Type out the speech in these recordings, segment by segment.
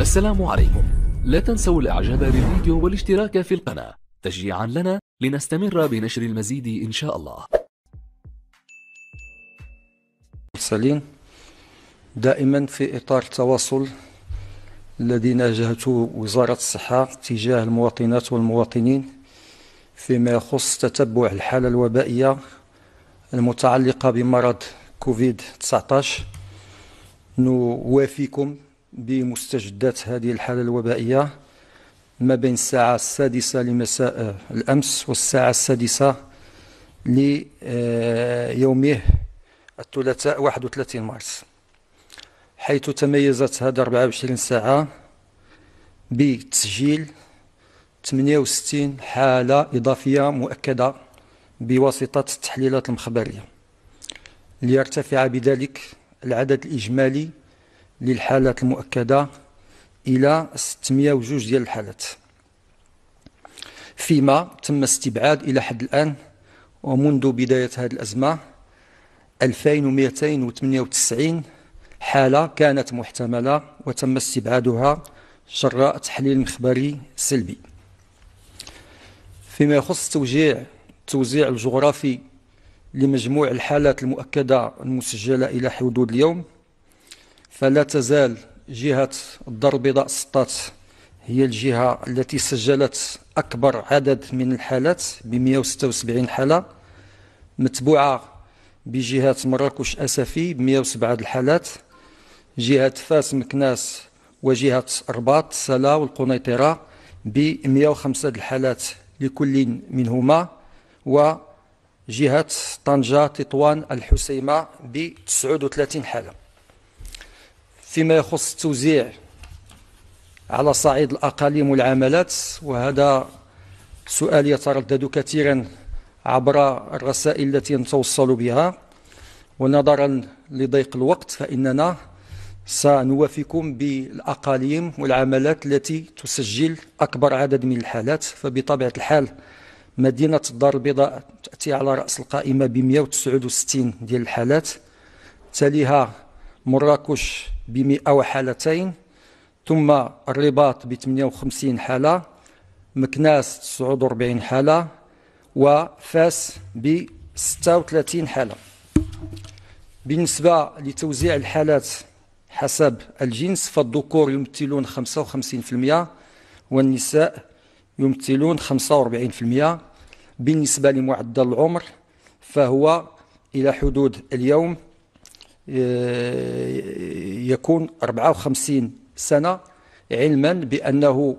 السلام عليكم لا تنسوا الاعجاب بالفيديو والاشتراك في القناة تشجيعا لنا لنستمر بنشر المزيد ان شاء الله سليم دائما في اطار التواصل الذي ناجهته وزارة الصحة تجاه المواطنات والمواطنين فيما يخص تتبع الحالة الوبائية المتعلقة بمرض كوفيد 19 نوافيكم بمستجدات هذه الحالة الوبائية ما بين الساعة السادسة لمساء الأمس والساعة السادسة ليومه الثلاثاء 31 مارس حيث تميزت هذه 24 ساعة بتسجيل 68 حالة إضافية مؤكدة بواسطة التحليلات المخبرية ليرتفع بذلك العدد الإجمالي للحالات المؤكدة إلى 602 ديال الحالات فيما تم استبعاد إلى حد الآن ومنذ بداية هذه الأزمة 2298 حالة كانت محتملة وتم استبعادها جراء تحليل مخبري سلبي فيما يخص توزيع التوزيع الجغرافي لمجموع الحالات المؤكدة المسجلة إلى حدود اليوم فلا تزال جهة الدار البيضاء سطات هي الجهة التي سجلت أكبر عدد من الحالات ب 176 حالة متبوعة بجهة مراكش أسفي ب 107 الحالات جهة فاس مكناس وجهة الرباط سلا والقنيطرة ب 105 الحالات لكل منهما وجهة طنجة تطوان الحسيمة ب 39 حالة فيما يخص التوزيع على صعيد الأقاليم والعملات وهذا سؤال يتردد كثيرا عبر الرسائل التي نتوصل بها ونظرا لضيق الوقت فإننا سنوافيكم بالأقاليم والعملات التي تسجل أكبر عدد من الحالات فبطبيعة الحال مدينة الدار البيضاء تأتي على رأس القائمة ب 169 ديال الحالات تليها مراكش ب 100 حالتين ثم الرباط ب 58 حالة مكناس 49 حالة وفاس ب 36 حالة بالنسبة لتوزيع الحالات حسب الجنس فالذكور يمثلون 55% والنساء يمثلون 45% بالنسبة لمعدل العمر فهو إلى حدود اليوم يكون 54 سنة علما بأنه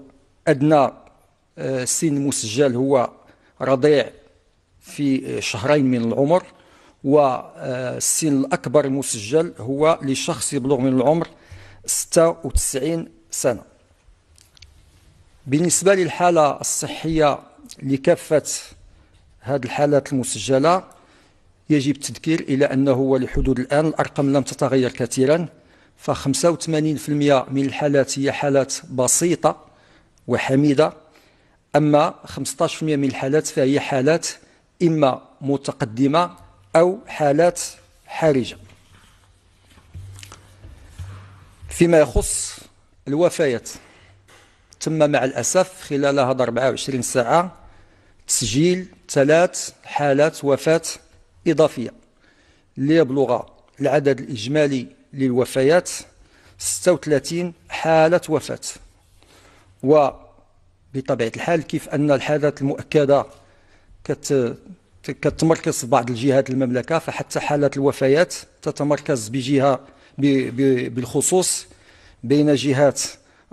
أدنى آه، سن مسجل هو رضيع في شهرين من العمر والسن آه، الأكبر المسجل هو لشخص يبلغ من العمر 96 سنة بالنسبة للحالة الصحية لكافة هذه الحالات المسجلة يجب التذكير إلى أنه لحدود الآن الأرقام لم تتغير كثيرا ف85% من الحالات هي حالات بسيطة وحميدة أما 15% من الحالات فهي حالات إما متقدمة أو حالات حرجة فيما يخص الوفيات تم مع الأسف خلال هذا 24 ساعة تسجيل ثلاث حالات وفاة إضافية ليبلغ العدد الإجمالي للوفيات 36 حالة وفاة وبطبيعة الحال كيف أن الحالات المؤكدة كتمركز في بعض الجهات المملكة فحتى حالات الوفيات تتمركز بجهة بالخصوص بين جهات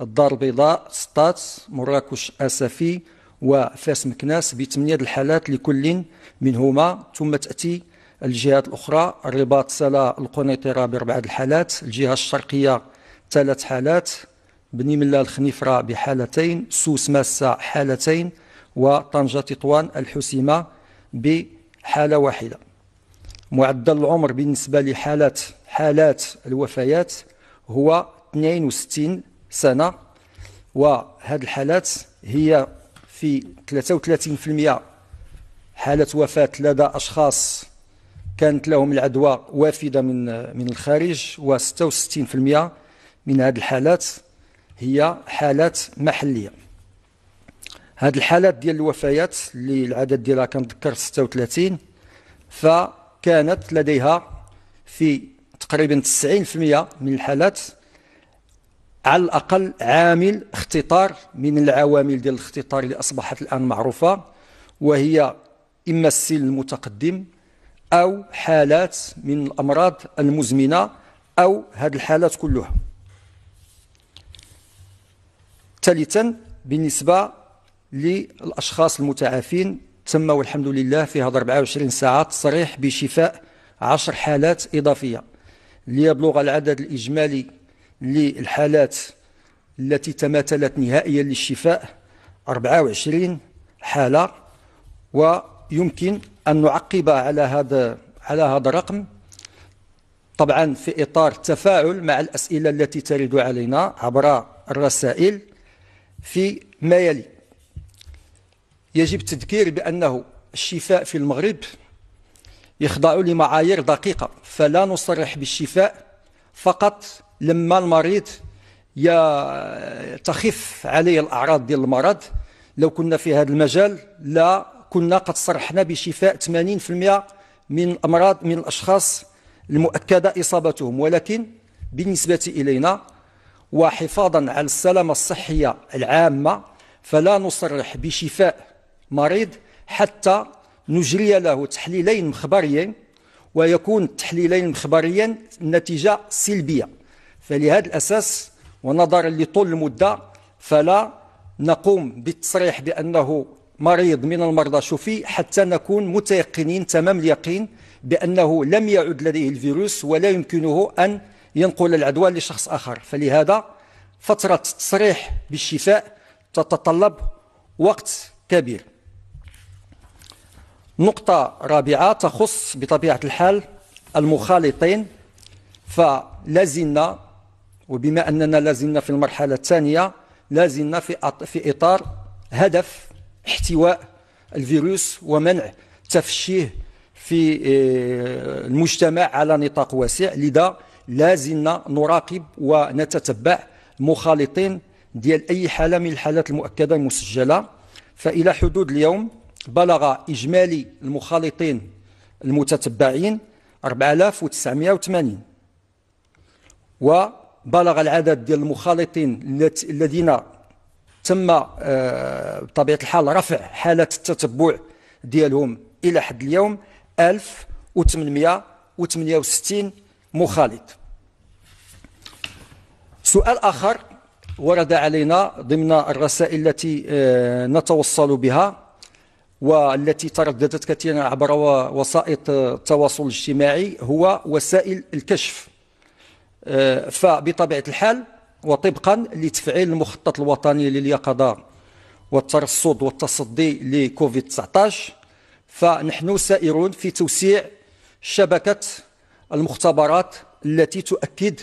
الدار البيضاء سطات مراكش أسفي وفاس مكناس بثمانية الحالات لكل منهما ثم تأتي الجهات الأخرى الرباط سلا القنيطرة بأربعة الحالات الجهة الشرقية ثلاث حالات بني ملا الخنيفرة بحالتين سوس ماسة حالتين وطنجة تطوان الحسيمة بحالة واحدة معدل العمر بالنسبة لحالات حالات الوفيات هو 62 سنة وهذه الحالات هي في 33% حالة وفاة لدى أشخاص كانت لهم العدوى وافدة من من الخارج و66% من هذه الحالات هي حالات محلية هذه الحالات ديال الوفيات اللي العدد ديالها كنذكر 36 فكانت لديها في تقريبا 90% من الحالات على الأقل عامل اختطار من العوامل ديال الاختطار اللي أصبحت الآن معروفة وهي إما السن المتقدم أو حالات من الأمراض المزمنة أو هذه الحالات كلها ثالثا بالنسبة للأشخاص المتعافين تم والحمد لله في هذا 24 ساعة تصريح بشفاء 10 حالات إضافية ليبلغ العدد الإجمالي للحالات التي تماثلت نهائيا للشفاء 24 حالة ويمكن أن نعقب على هذا على هذا الرقم طبعا في إطار التفاعل مع الأسئلة التي ترد علينا عبر الرسائل في ما يلي يجب التذكير بأنه الشفاء في المغرب يخضع لمعايير دقيقة فلا نصرح بالشفاء فقط لما المريض يا تخف عليه الأعراض ديال المرض لو كنا في هذا المجال لا كنا قد صرحنا بشفاء 80% من الأمراض من الأشخاص المؤكدة إصابتهم ولكن بالنسبة إلينا وحفاظا على السلامة الصحية العامة فلا نصرح بشفاء مريض حتى نجري له تحليلين مخبريين ويكون التحليلين المخبريين النتيجة سلبية فلهذا الأساس ونظرا لطول المدة فلا نقوم بالتصريح بأنه مريض من المرضى شفي حتى نكون متيقنين تمام اليقين بأنه لم يعد لديه الفيروس ولا يمكنه أن ينقل العدوى لشخص آخر فلهذا فترة التصريح بالشفاء تتطلب وقت كبير نقطة رابعة تخص بطبيعة الحال المخالطين فلازلنا وبما أننا لازلنا في المرحلة الثانية لازلنا في في إطار هدف احتواء الفيروس ومنع تفشيه في آه، المجتمع على نطاق واسع لذا لازلنا نراقب ونتتبع مخالطين ديال أي حالة من الحالات المؤكدة المسجلة فإلى حدود اليوم بلغ إجمالي المخالطين المتتبعين 4980 و بلغ العدد ديال المخالطين الذين تم آه، بطبيعه الحال رفع حاله التتبع ديالهم الى حد اليوم 1868 مخالط سؤال اخر ورد علينا ضمن الرسائل التي آه، نتوصل بها والتي ترددت كثيرا عبر وسائط التواصل الاجتماعي هو وسائل الكشف آه، فبطبيعة الحال وطبقا لتفعيل المخطط الوطني لليقظة والترصد والتصدي لكوفيد 19 فنحن سائرون في توسيع شبكة المختبرات التي تؤكد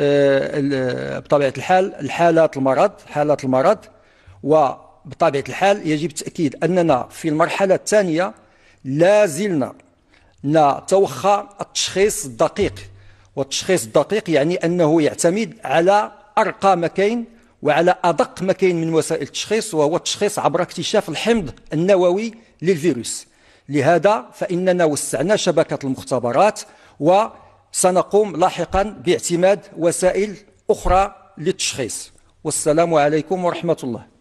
آه، بطبيعة الحال الحالات المرض حالات المرض وبطبيعة الحال يجب التأكيد أننا في المرحلة الثانية لا زلنا نتوخى التشخيص الدقيق والتشخيص الدقيق يعني أنه يعتمد على أرقى ما كاين وعلى أدق ما كاين من وسائل التشخيص وهو التشخيص عبر اكتشاف الحمض النووي للفيروس لهذا فإننا وسعنا شبكة المختبرات وسنقوم لاحقا باعتماد وسائل أخرى للتشخيص والسلام عليكم ورحمة الله